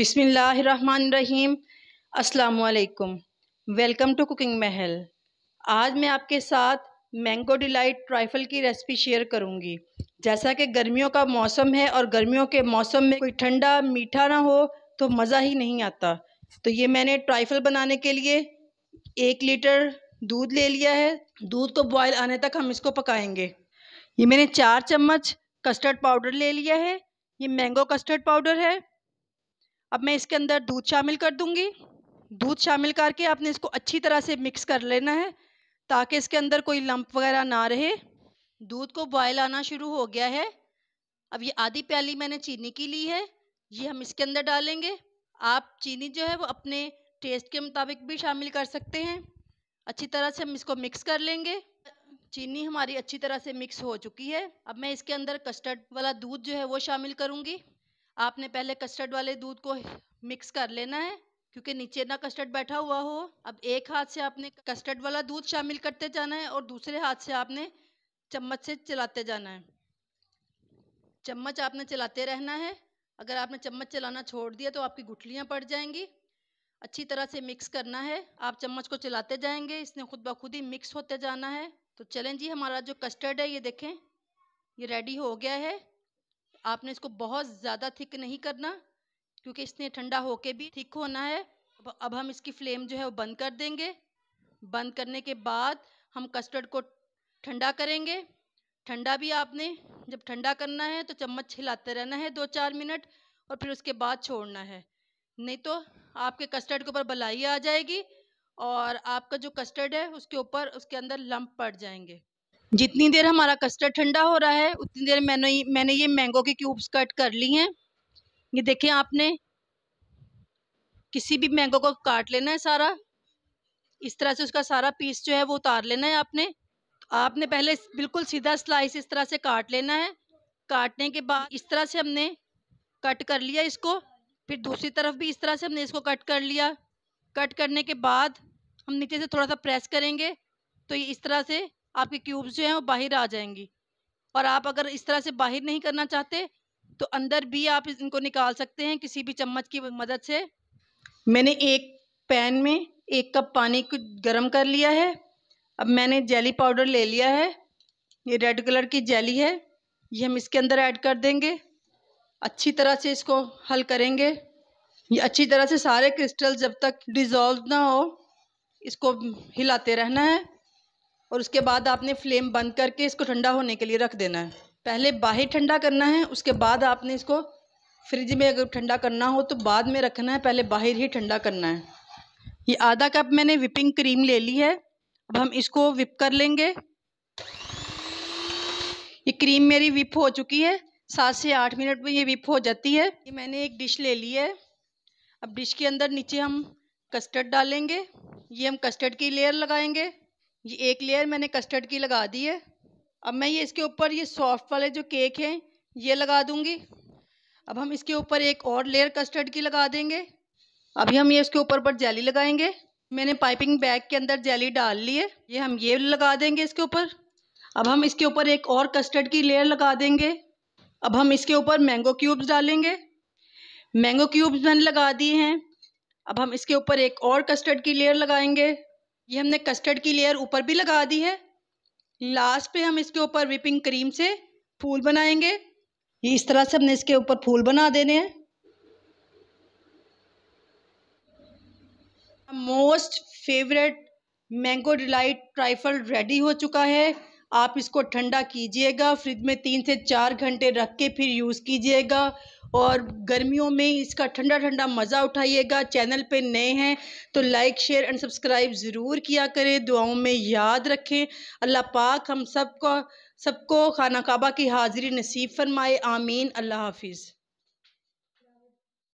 बिसमीम असलकुम welcome to cooking महल आज मैं आपके साथ मैंगो डिलाइट ट्राइफल की रेसिपी शेयर करूंगी जैसा कि गर्मियों का मौसम है और गर्मियों के मौसम में कोई ठंडा मीठा ना हो तो मज़ा ही नहीं आता तो ये मैंने ट्राइफल बनाने के लिए एक लीटर दूध ले लिया है दूध को तो बॉयल आने तक हम इसको पकाएंगे ये मैंने चार चम्मच कस्टर्ड पाउडर ले लिया है ये मैंगो कस्टर्ड पाउडर है अब मैं इसके अंदर दूध शामिल कर दूंगी दूध शामिल करके आपने इसको अच्छी तरह से मिक्स कर लेना है ताकि इसके अंदर कोई लंप वगैरह ना रहे दूध को बॉयल आना शुरू हो गया है अब ये आधी प्याली मैंने चीनी की ली है ये हम इसके अंदर डालेंगे आप चीनी जो है वो अपने टेस्ट के मुताबिक भी शामिल कर सकते हैं अच्छी तरह से हम इसको मिक्स कर लेंगे चीनी हमारी अच्छी तरह से मिक्स हो चुकी है अब मैं इसके अंदर कस्टर्ड वाला दूध जो है वो शामिल करूँगी आपने पहले कस्टर्ड वाले दूध को मिक्स कर लेना है क्योंकि नीचे ना कस्टर्ड बैठा हुआ हो अब एक हाथ से आपने कस्टर्ड वाला दूध शामिल करते जाना है और दूसरे हाथ से आपने चम्मच से चलाते जाना है चम्मच आपने चलाते रहना है अगर आपने चम्मच चलाना छोड़ दिया तो आपकी गुठलियाँ पड़ जाएंगी अच्छी तरह से मिक्स करना है आप चम्मच को चलाते जाएंगे इसने खुद ब खुद ही मिक्स होते जाना है तो चलें जी हमारा जो कस्टर्ड है ये देखें ये रेडी हो गया है आपने इसको बहुत ज़्यादा थिक नहीं करना क्योंकि इसने ठंडा होके भी थिक होना है अब हम इसकी फ्लेम जो है वो बंद कर देंगे बंद करने के बाद हम कस्टर्ड को ठंडा करेंगे ठंडा भी आपने जब ठंडा करना है तो चम्मच हिलाते रहना है दो चार मिनट और फिर उसके बाद छोड़ना है नहीं तो आपके कस्टर्ड के ऊपर बलाई आ जाएगी और आपका जो कस्टर्ड है उसके ऊपर उसके अंदर लंप पड़ जाएंगे जितनी देर हमारा कस्टर्ड ठंडा हो रहा है उतनी देर मैंने मैंने ये मैंगो के क्यूब्स कट कर ली हैं ये देखें आपने किसी भी मैंगो को काट लेना है सारा इस तरह से उसका सारा पीस जो है वो उतार लेना है आपने तो आपने पहले बिल्कुल सीधा स्लाइस इस तरह से काट लेना है काटने के बाद इस तरह से हमने कट कर लिया इसको फिर दूसरी तरफ भी इस तरह से हमने इसको कट कर लिया कट करने के बाद हम नीचे से थोड़ा सा प्रेस करेंगे तो ये इस तरह से आपके क्यूब्स जो हैं वो बाहर आ जाएंगी और आप अगर इस तरह से बाहर नहीं करना चाहते तो अंदर भी आप इनको निकाल सकते हैं किसी भी चम्मच की मदद से मैंने एक पैन में एक कप पानी को गर्म कर लिया है अब मैंने जेली पाउडर ले लिया है ये रेड कलर की जेली है ये हम इसके अंदर ऐड कर देंगे अच्छी तरह से इसको हल करेंगे ये अच्छी तरह से सारे क्रिस्टल जब तक डिज़ोल्व ना हो इसको हिलाते रहना है और उसके बाद आपने फ्लेम बंद करके इसको ठंडा होने के लिए रख देना है पहले बाहर ठंडा करना है उसके बाद आपने इसको फ्रिज में अगर ठंडा करना हो तो बाद में रखना है पहले बाहर ही ठंडा करना है ये आधा कप मैंने विपिंग क्रीम ले ली है अब हम इसको विप कर लेंगे ये क्रीम मेरी विप हो चुकी है सात से आठ मिनट में ये विप हो जाती है ये मैंने एक डिश ले ली है अब डिश के अंदर नीचे हम कस्टर्ड डालेंगे ये हम कस्टर्ड की लेयर लगाएंगे ये एक लेयर मैंने कस्टर्ड की लगा दी है अब मैं ये इसके ऊपर ये सॉफ्ट वाले जो केक हैं ये लगा दूंगी अब हम इसके ऊपर एक और लेयर कस्टर्ड की लगा देंगे अभी हम ये इसके ऊपर पर जैली लगाएंगे मैंने पाइपिंग बैग के अंदर जैली डाल ली है ये हम ये लगा देंगे इसके ऊपर अब हम इसके ऊपर एक और कस्टर्ड की लेयर लगा देंगे अब हम इसके ऊपर मैंगो क्यूब्स डालेंगे मैंगो क्यूब्स मैंने लगा दिए हैं अब हम इसके ऊपर एक और कस्टर्ड की लेयर लगाएंगे ये हमने कस्टर्ड की लेयर ऊपर भी लगा दी है लास्ट पे हम इसके ऊपर विपिंग क्रीम से फूल बनाएंगे ये इस तरह से हमने इसके ऊपर फूल बना देने हैं most favourite mango delight trifle ready हो चुका है आप इसको ठंडा कीजिएगा फ्रिज में तीन से चार घंटे रख के फिर यूज़ कीजिएगा और गर्मियों में इसका ठंडा ठंडा मज़ा उठाइएगा चैनल पे नए हैं तो लाइक शेयर एंड सब्सक्राइब ज़रूर किया करें दुआओं में याद रखें अल्लाह पाक हम सबको सबको खाना काबा की हाज़िरी नसीब फरमाए आमीन अल्लाह हाफिज़